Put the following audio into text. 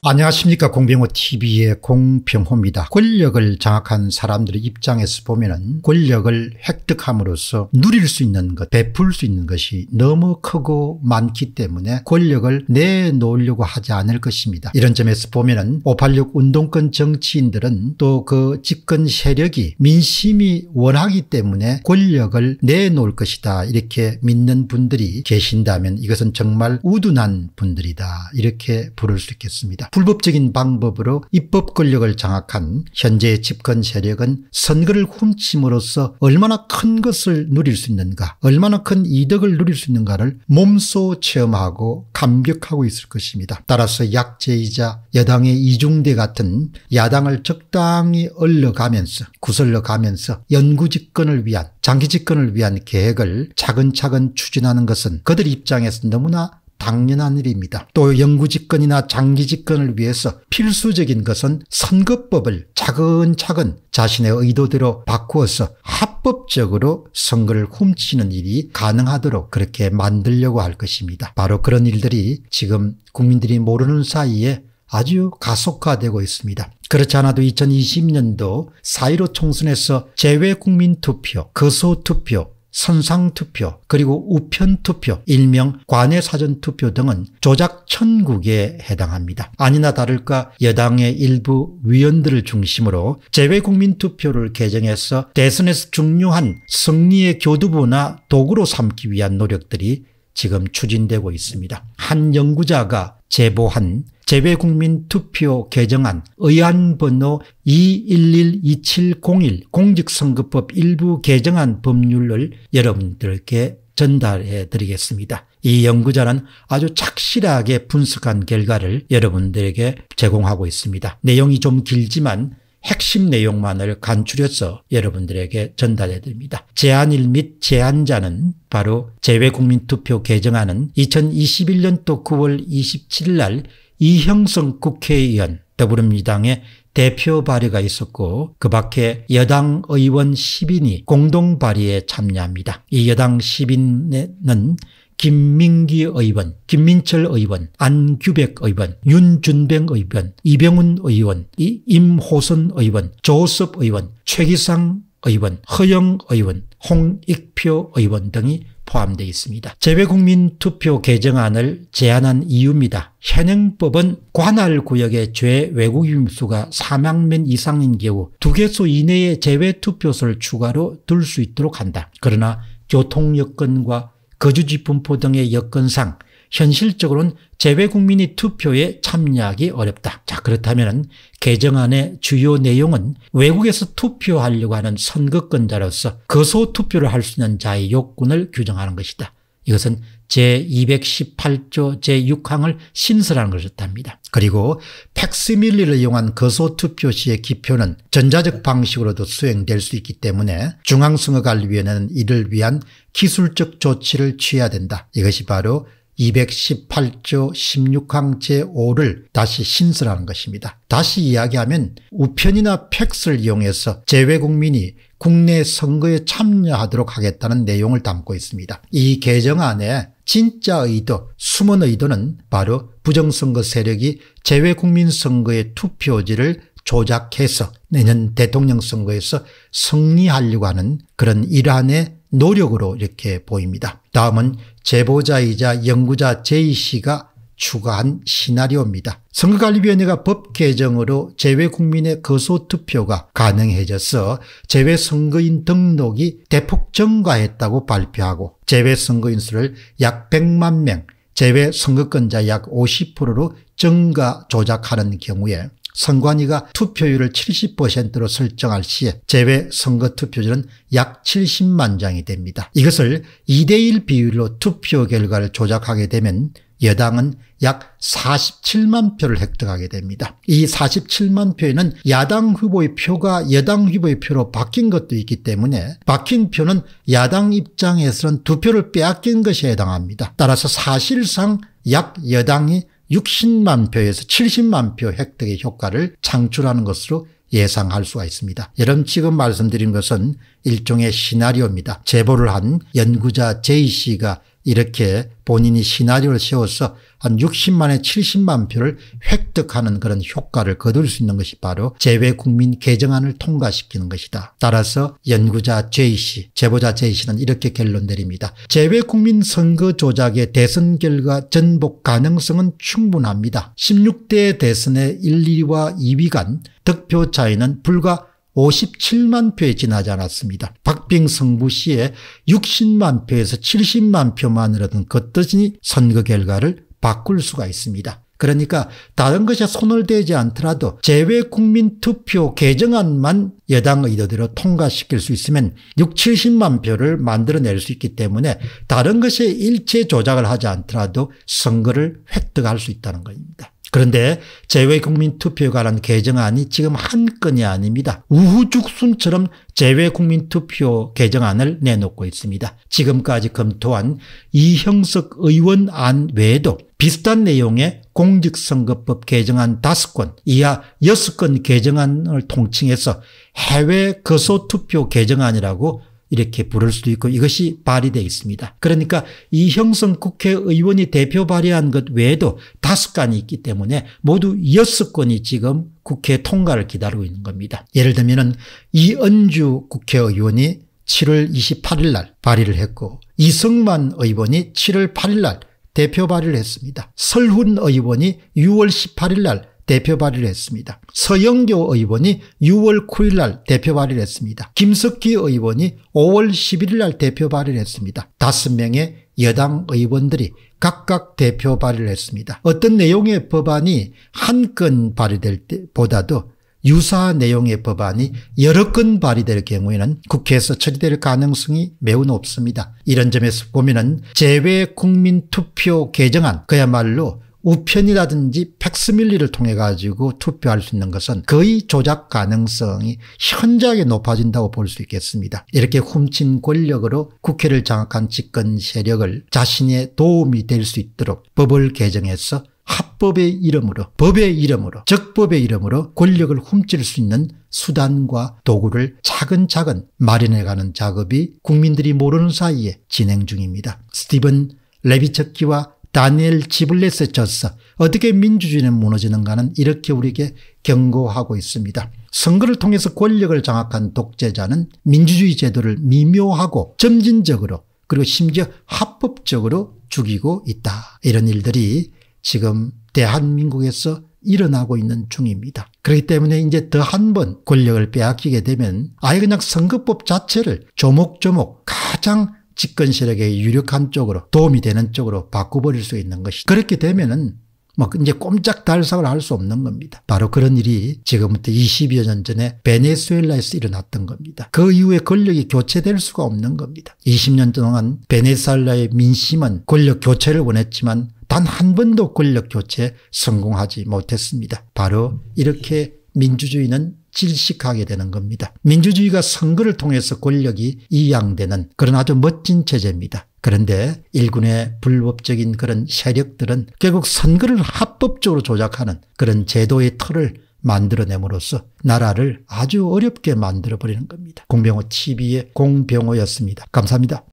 안녕하십니까 공병호TV의 공병호입니다. 권력을 장악한 사람들의 입장에서 보면 은 권력을 획득함으로써 누릴 수 있는 것 베풀 수 있는 것이 너무 크고 많기 때문에 권력을 내놓으려고 하지 않을 것입니다. 이런 점에서 보면 은586 운동권 정치인들은 또 그 집권 세력이 민심이 원하기 때문에 권력을 내놓을 것이다 이렇게 믿는 분들이 계신다면 이것은 정말 우둔한 분들이다 이렇게 부를 수 있겠습니다. 불법적인 방법으로 입법 권력을 장악한 현재의 집권 세력은 선거를 훔침으로써 얼마나 큰 것을 누릴 수 있는가 얼마나 큰 이득을 누릴 수 있는가를 몸소 체험하고 감격하고 있을 것입니다. 따라서 약제이자 여당의 이중대 같은 야당을 적당히 얼려가면서 구슬러가면서 연구집권을 위한 장기집권을 위한 계획을 차근차근 추진하는 것은 그들 입장에서 너무나 당연한 일입니다. 또 영구집권이나 장기집권을 위해서 필수적인 것은 선거법을 차근차근 자신의 의도대로 바꾸어서 합법적으로 선거를 훔치는 일이 가능하도록 그렇게 만들려고 할 것입니다. 바로 그런 일들이 지금 국민들이 모르는 사이에 아주 가속화되고 있습니다. 그렇지 않아도 2020년도 4.15 총선에서 재외국민투표, 거소투표, 선상투표 그리고 우편투표 일명 관외사전투표 등은 조작 천국에 해당합니다. 아니나 다를까 여당의 일부 위원들을 중심으로 재외국민투표를 개정해서 대선에서 중요한 승리의 교두보나 도구로 삼기 위한 노력들이 지금 추진되고 있습니다. 한 연구자가 제보한 재배국민 투표 개정안 의안번호 2112701 공직선거법 일부 개정안 법률을 여러분들께 전달해 드리겠습니다. 이 연구자는 아주 착실하게 분석한 결과를 여러분들에게 제공하고 있습니다. 내용이 좀 길지만 핵심 내용만을 간추려서 여러분들에게 전달해 드립니다. 제안일 및 제안자는 바로 재외국민투표 개정안은 2021년도 9월 27일 날 이형성 국회의원 더불어민주당의 대표 발의가 있었고 그 밖에 여당 의원 10인이 공동 발의에 참여합니다. 이 여당 10인은 김민기 의원, 김민철 의원, 안규백 의원, 윤준뱅 의원, 이병훈 의원, 임호선 의원, 조섭 의원, 최기상 의원, 허영 의원, 홍익표 의원 등이 포함되어 있습니다. 재외국민투표 개정안을 제안한 이유입니다. 현행법은 관할구역의 죄 외국인 수가 4만명 이상인 경우 두 개수 이내의 재외투표소를 추가로 둘 수 있도록 한다. 그러나 교통여건과 거주지 분포 등의 여건상 현실적으로는 재외국민이 투표에 참여하기 어렵다. 그렇다면 개정안의 주요 내용은 외국에서 투표하려고 하는 선거권자로서 거소 투표를 할 수 있는 자의 요건을 규정하는 것이다. 이것은 제218조 제6항을 신설하는 것을 뜻합니다. 그리고 팩스밀리를 이용한 거소투표 시의 기표는 전자적 방식으로도 수행될 수 있기 때문에 중앙선거관리위원회는 이를 위한 기술적 조치를 취해야 된다. 이것이 바로 218조 16항 제5를 다시 신설하는 것입니다. 다시 이야기하면 우편이나 팩스를 이용해서 재외국민이 국내 선거에 참여하도록 하겠다는 내용을 담고 있습니다. 이 개정안에 진짜 의도, 숨은 의도는 바로 부정선거 세력이 재외국민 선거의 투표지를 조작해서 내년 대통령 선거에서 승리하려고 하는 그런 일환의 노력으로 이렇게 보입니다. 다음은 제보자이자 연구자 제이씨가 추가한 시나리오입니다. 선거관리위원회가 법 개정으로 재외국민의 거소투표가 가능해져서 재외선거인 등록이 대폭 증가했다고 발표하고 재외선거인 수를 약 100만 명, 재외선거권자 약 50%로 증가 조작하는 경우에 선관위가 투표율을 70%로 설정할 시에 제외 선거 투표율은 약 70만 장이 됩니다. 이것을 2대1 비율로 투표 결과를 조작하게 되면 여당은 약 47만 표를 획득하게 됩니다. 이 47만 표에는 야당 후보의 표가 여당 후보의 표로 바뀐 것도 있기 때문에 바뀐 표는 야당 입장에서는 두 표를 빼앗긴 것에 해당합니다. 따라서 사실상 약 여당이 60만 표에서 70만 표 획득의 효과를 창출하는 것으로 예상할 수가 있습니다. 여러분 지금 말씀드린 것은 일종의 시나리오입니다. 제보를 한 연구자 J씨가 이렇게 본인이 시나리오를 세워서 한 60만에 70만 표를 획득하는 그런 효과를 거둘 수 있는 것이 바로 재외국민 개정안을 통과시키는 것이다. 따라서 연구자 제이씨 제보자 제이씨는 이렇게 결론 내립니다. 재외국민 선거 조작의 대선 결과 전복 가능성은 충분합니다. 16대 대선의 1, 2위와 2위 간 득표 차이는 불과 57만 표에 지나지 않았습니다. 박빙 승부 씨의 60만 표에서 70만 표만으로도 걷더니 선거 결과를 바꿀 수가 있습니다. 그러니까 다른 것에 손을 대지 않더라도 재외국민투표 개정안만 여당 의도대로 통과시킬 수 있으면 6, 70만 표를 만들어낼 수 있기 때문에 다른 것에 일체 조작을 하지 않더라도 선거를 획득할 수 있다는 것입니다. 그런데 재외국민투표에 관한 개정안이 지금 한 건이 아닙니다. 우후죽순처럼 재외국민투표 개정안을 내놓고 있습니다. 지금까지 검토한 이형석 의원 안 외에도 비슷한 내용의 공직선거법 개정안 5건 이하 6건 개정안을 통칭해서 해외 거소투표 개정안이라고 이렇게 부를 수도 있고 이것이 발의되어 있습니다. 그러니까 이형성 국회의원이 대표 발의한 것 외에도 다섯 건이 있기 때문에 모두 여섯 건이 지금 국회 통과를 기다리고 있는 겁니다. 예를 들면 이은주 국회의원이 7월 28일 날 발의를 했고 이승만 의원이 7월 8일 날 대표 발의를 했습니다. 설훈 의원이 6월 18일 날 대표 발의를 했습니다. 서영교 의원이 6월 9일 날 대표 발의를 했습니다. 김석기 의원이 5월 11일 날 대표 발의를 했습니다. 5명의 여당 의원들이 각각 대표 발의를 했습니다. 어떤 내용의 법안이 한 건 발의될 때보다도 유사 내용의 법안이 여러 건 발의될 경우에는 국회에서 처리될 가능성이 매우 높습니다. 이런 점에서 보면 은 재외국민투표 개정안 그야말로 우편이라든지 팩스밀리를 통해 가지고 투표할 수 있는 것은 거의 조작 가능성이 현저하게 높아진다고 볼 수 있겠습니다. 이렇게 훔친 권력으로 국회를 장악한 집권 세력을 자신의 도움이 될 수 있도록 법을 개정해서 합법의 이름으로 법의 이름으로 적법의 이름으로 권력을 훔칠 수 있는 수단과 도구를 차근차근 마련해가는 작업이 국민들이 모르는 사이에 진행 중입니다. 스티븐 레비처키와 다니엘 지블렛에 졌어. 어떻게 민주주의는 무너지는가는 이렇게 우리에게 경고하고 있습니다. 선거를 통해서 권력을 장악한 독재자는 민주주의 제도를 미묘하고 점진적으로 그리고 심지어 합법적으로 죽이고 있다. 이런 일들이 지금 대한민국에서 일어나고 있는 중입니다. 그렇기 때문에 이제 더 한 번 권력을 빼앗기게 되면 아예 그냥 선거법 자체를 조목조목 가장 집권 세력의 유력한 쪽으로 도움이 되는 쪽으로 바꿔버릴 수 있는 것이 그렇게 되면은 뭐 이제 꼼짝 달싹을 할 수 없는 겁니다. 바로 그런 일이 지금부터 20여 년 전에 베네수엘라에서 일어났던 겁니다. 그 이후에 권력이 교체될 수가 없는 겁니다. 20년 동안 베네수엘라의 민심은 권력 교체를 원했지만 단 한 번도 권력 교체에 성공하지 못했습니다. 바로 이렇게 민주주의는 질식하게 되는 겁니다. 민주주의가 선거를 통해서 권력이 이양되는 그런 아주 멋진 체제입니다. 그런데 일군의 불법적인 그런 세력들은 결국 선거를 합법적으로 조작하는 그런 제도의 털을 만들어냄으로써 나라를 아주 어렵게 만들어버리는 겁니다. 공병호 TV의 공병호였습니다. 감사합니다.